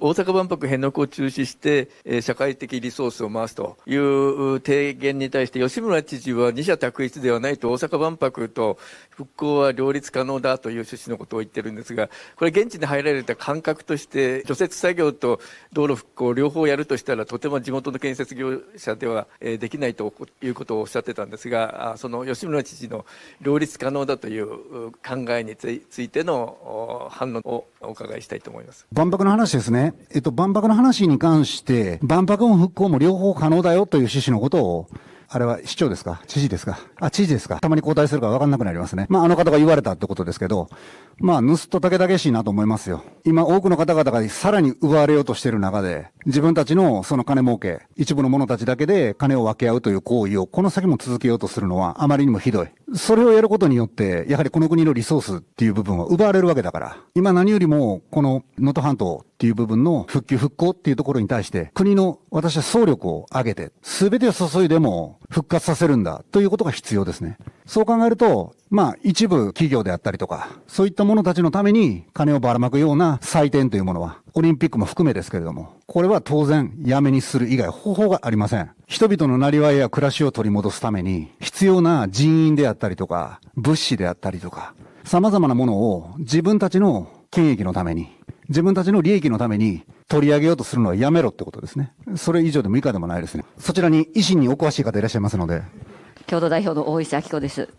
大阪万博辺野古を中止して、社会的リソースを回すという提言に対して、吉村知事は二者択一ではないと、大阪万博と復興は両立可能だという趣旨のことを言ってるんですが、これ、現地に入られた感覚として、除雪作業と道路復興、両方やるとしたら、とても地元の建設業者ではできないということをおっしゃってたんですが、その吉村知事の両立可能だという考えについての反論をお伺いしたいと思います。万博の話ですねね、えっと、万博の話に関して、万博も復興も両方可能だよという趣旨のことを、あれは市長ですか知事ですかあ、知事ですかたまに交代するかわ分かんなくなりますね。まあ、あの方が言われたってことですけど、まあ、盗っとたけだけしいなと思いますよ。今、多くの方々がさらに奪われようとしている中で、自分たちのその金儲け、一部の者たちだけで金を分け合うという行為をこの先も続けようとするのはあまりにもひどい。それをやることによって、やはりこの国のリソースっていう部分は奪われるわけだから、今何よりも、この能登半島っていう部分の復旧復興っていうところに対して、国の私は総力を挙げて、すべてを注いでも復活させるんだということが必要ですね。そう考えると、まあ一部企業であったりとか、そういった者たちのために金をばらまくような祭典というものは、オリンピックも含めですけれども、これは当然やめにする以外方法がありません。人々のなりわいや暮らしを取り戻すために、必要な人員であったりとか、物資であったりとか、様々なものを自分たちの権益のために自分たちの利益のために取り上げようとするのはやめろってことですね。それ以上でも以下でもないですね。そちらに維新にお詳しい方いらっしゃいますので。共同代表の大石明子です。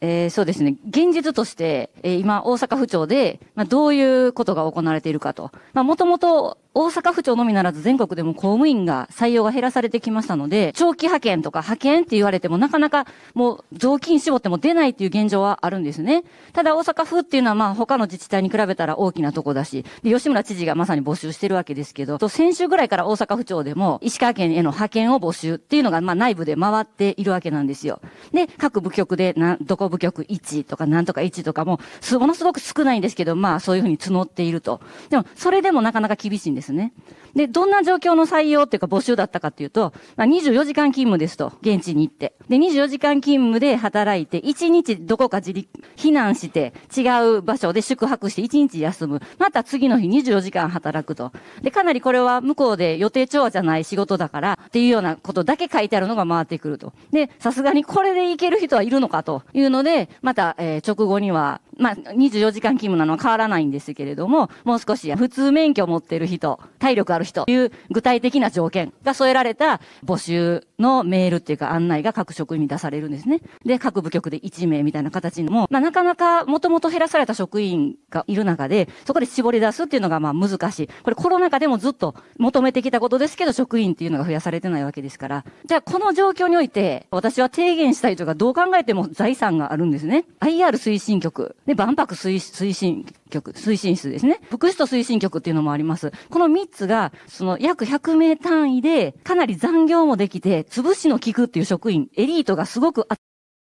えー、そうですね。現実として、えー、今、大阪府庁で、まあ、どういうことが行われているかと。まあ、もともと、大阪府庁のみならず全国でも公務員が採用が減らされてきましたので、長期派遣とか派遣って言われてもなかなかもう雑巾絞っても出ないっていう現状はあるんですね。ただ大阪府っていうのはまあ他の自治体に比べたら大きなとこだし、で、吉村知事がまさに募集してるわけですけど、と先週ぐらいから大阪府庁でも石川県への派遣を募集っていうのがまあ内部で回っているわけなんですよ。で、各部局でな、どこ部局1とかなんとか1とかも、ものすごく少ないんですけど、まあそういうふうに募っていると。でも、それでもなかなか厳しいんです。ですね。で、どんな状況の採用っていうか募集だったかっていうと、まあ、24時間勤務ですと、現地に行って。で、24時間勤務で働いて、1日どこか自立、避難して、違う場所で宿泊して1日休む。また次の日24時間働くと。で、かなりこれは向こうで予定調和じゃない仕事だから、っていうようなことだけ書いてあるのが回ってくると。で、さすがにこれでいける人はいるのかというので、また、えー、直後には、まあ、24時間勤務なのは変わらないんですけれども、もう少し普通免許持ってる人体力ある人という具体的な条件が添えられた募集のメールっていうか案内が各職員に出されるんですね。で、各部局で1名みたいな形も、まあなかなかもともと減らされた職員がいる中で、そこで絞り出すっていうのがまあ難しい。これコロナ禍でもずっと求めてきたことですけど、職員っていうのが増やされてないわけですから。じゃあこの状況において、私は提言したいというか、どう考えても財産があるんですね。IR 推進局、で、万博推進、局、推進室ですね。福祉と推進局っていうのもあります。この3つが、その約100名単位で、かなり残業もできて、潰しの効くっていう職員、エリートがすごく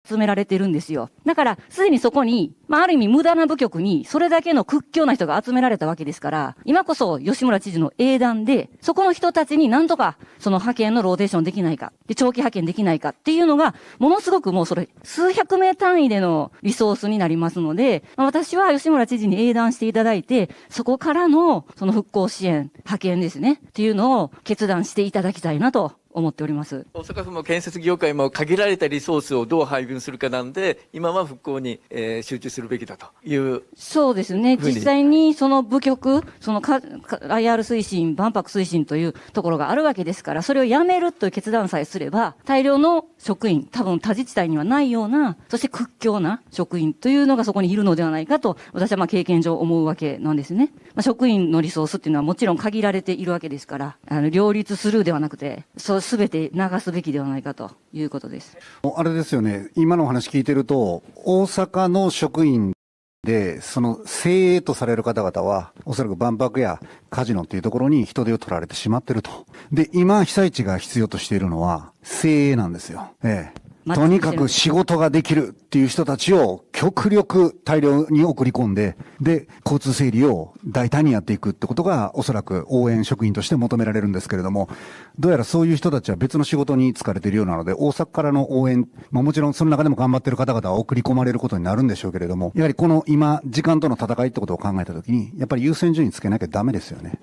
詰められてるんですよ。だから、すでにそこに、まあ、ある意味無駄な部局に、それだけの屈強な人が集められたわけですから、今こそ吉村知事の英断で、そこの人たちになんとか、その派遣のローテーションできないか、で、長期派遣できないかっていうのが、ものすごくもうそれ、数百名単位でのリソースになりますので、まあ、私は吉村知事に英断していただいて、そこからの、その復興支援、派遣ですね、っていうのを決断していただきたいなと思っております大阪府も建設業界も限られたリソースをどう配分するかなんで今は復興に、えー、集中するべきだというそうですね実際にその部局そのかか IR 推進万博推進というところがあるわけですからそれをやめるという決断さえすれば大量の職員多分他自治体にはないようなそして屈強な職員というのがそこにいるのではないかと私はまあ経験上思うわけなんですねまあ、職員のリソースっていうのはもちろん限られているわけですから、あの、両立スルーではなくて、そう、すべて流すべきではないかということです。あれですよね、今のお話聞いてると、大阪の職員で、その精鋭とされる方々は、おそらく万博やカジノっていうところに人手を取られてしまってると。で、今、被災地が必要としているのは、精鋭なんですよ。ええ。とにかく仕事ができるっていう人たちを極力大量に送り込んで、で、交通整理を大胆にやっていくってことが、おそらく応援職員として求められるんですけれども、どうやらそういう人たちは別の仕事に疲れているようなので、大阪からの応援、まあもちろんその中でも頑張ってる方々は送り込まれることになるんでしょうけれども、やはりこの今、時間との戦いってことを考えたときに、やっぱり優先順位つけなきゃダメですよね。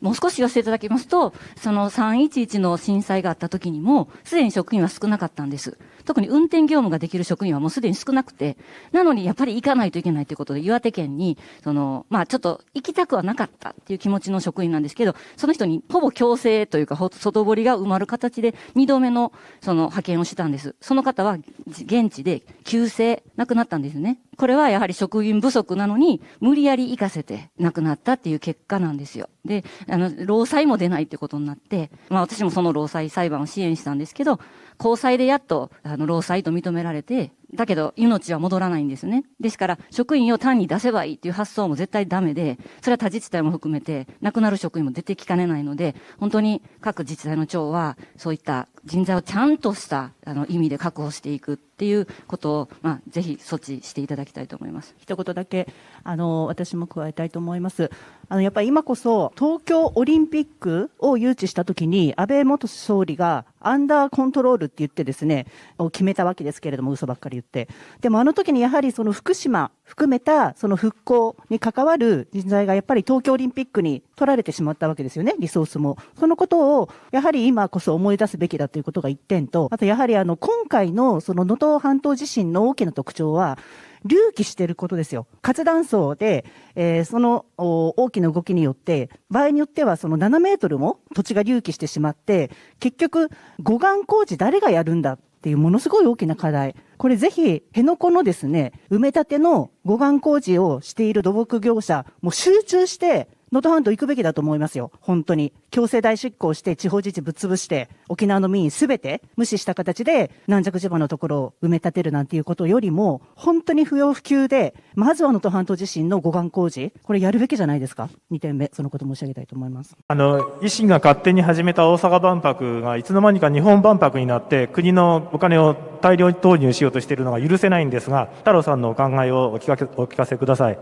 もう少し寄せていただきますと、その311の震災があった時にも、すでに職員は少なかったんです。特に運転業務ができる職員はもうすでに少なくて、なのにやっぱり行かないといけないということで、岩手県に、その、まあちょっと行きたくはなかったっていう気持ちの職員なんですけど、その人にほぼ強制というか、外堀が埋まる形で2度目のその派遣をしたんです。その方は現地で急性亡くなったんですね。これはやはり職員不足なのに、無理やり行かせて亡くなったっていう結果なんですよ。で、あの、労災も出ないってことになって、まあ私もその労災裁判を支援したんですけど、交際でやっと、あの、労災と認められて、だけど命は戻らないんですね。ですから、職員を単に出せばいいっていう発想も絶対ダメで、それは他自治体も含めて、亡くなる職員も出てきかねないので、本当に各自治体の長は、そういった人材をちゃんとした、あの、意味で確保していく。っていうことを、まあ、ぜひ措置していただきたいと思います一言だけあの私も加えたいと思いますあのやっぱり今こそ東京オリンピックを誘致したときに安倍元総理がアンダーコントロールって言ってですねを決めたわけですけれども嘘ばっかり言ってでもあの時にやはりその福島含めたその復興に関わる人材がやっぱり東京オリンピックに取られてしまったわけですよね、リソースも。そのことを、やはり今こそ思い出すべきだということが一点と、あとやはりあの、今回のその能登半島地震の大きな特徴は、隆起していることですよ。活断層で、えー、その大きな動きによって、場合によってはその7メートルも土地が隆起してしまって、結局、護岸工事誰がやるんだっていうものすごい大きな課題。これぜひ、辺野古のですね、埋め立ての護岸工事をしている土木業者、もう集中して、能登半島行くべきだと思いますよ。本当に。強制大執行して、地方自治ぶっ潰して、沖縄の民意すべて無視した形で、軟弱地盤のところを埋め立てるなんていうことよりも、本当に不要不急で、まずは能登半島地震の護岸工事、これやるべきじゃないですか。2点目、そのこと申し上げたいと思います。あの、維新が勝手に始めた大阪万博が、いつの間にか日本万博になって、国のお金を大量投入しようとしているのが許せないんですが、太郎さんのお考えをお聞かせください。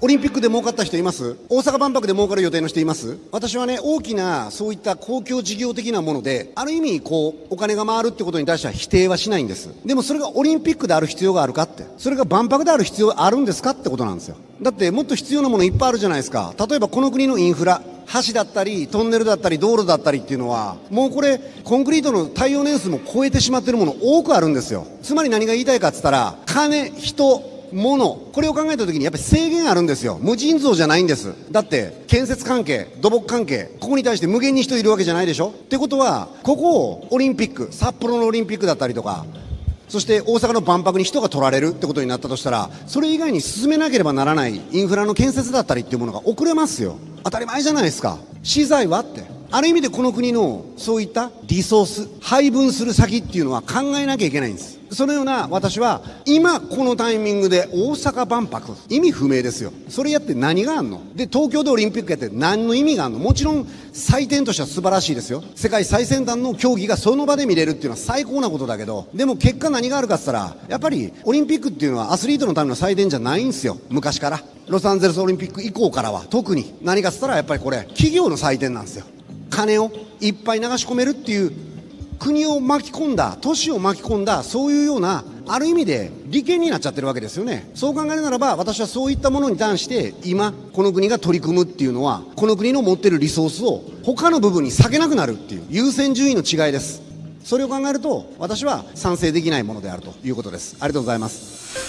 オリンピックで儲かった人います大阪万博で儲かる予定の人います私はね、大きなそういった公共事業的なもので、ある意味こう、お金が回るってことに対しては否定はしないんです。でもそれがオリンピックである必要があるかって、それが万博である必要があるんですかってことなんですよ。だってもっと必要なものいっぱいあるじゃないですか。例えばこの国のインフラ、橋だったりトンネルだったり道路だったりっていうのはもうこれコンクリートの耐用年数も超えてしまってるもの多くあるんですよつまり何が言いたいかっつったら金人ものこれを考えた時にやっぱり制限あるんですよ無尽蔵じゃないんですだって建設関係土木関係ここに対して無限に人いるわけじゃないでしょってことはここをオリンピック札幌のオリンピックだったりとかそして大阪の万博に人が取られるってことになったとしたらそれ以外に進めなければならないインフラの建設だったりっていうものが遅れますよ当たり前じゃないですか資材はってある意味でこの国のそういったリソース配分する先っていうのは考えなきゃいけないんですそのような私は今このタイミングで大阪万博意味不明ですよそれやって何があんので東京でオリンピックやって何の意味があんのもちろん祭典としては素晴らしいですよ世界最先端の競技がその場で見れるっていうのは最高なことだけどでも結果何があるかっつったらやっぱりオリンピックっていうのはアスリートのための祭典じゃないんですよ昔からロサンゼルスオリンピック以降からは特に何かっつったらやっぱりこれ企業の祭典なんですよ金をいっぱい流し込めるっていう国を巻き込んだ都市を巻き込んだそういうようなある意味で利権になっちゃってるわけですよねそう考えるならば私はそういったものに対して今この国が取り組むっていうのはこの国の持ってるリソースを他の部分に避けなくなるっていう優先順位の違いですそれを考えると私は賛成できないものであるということですありがとうございます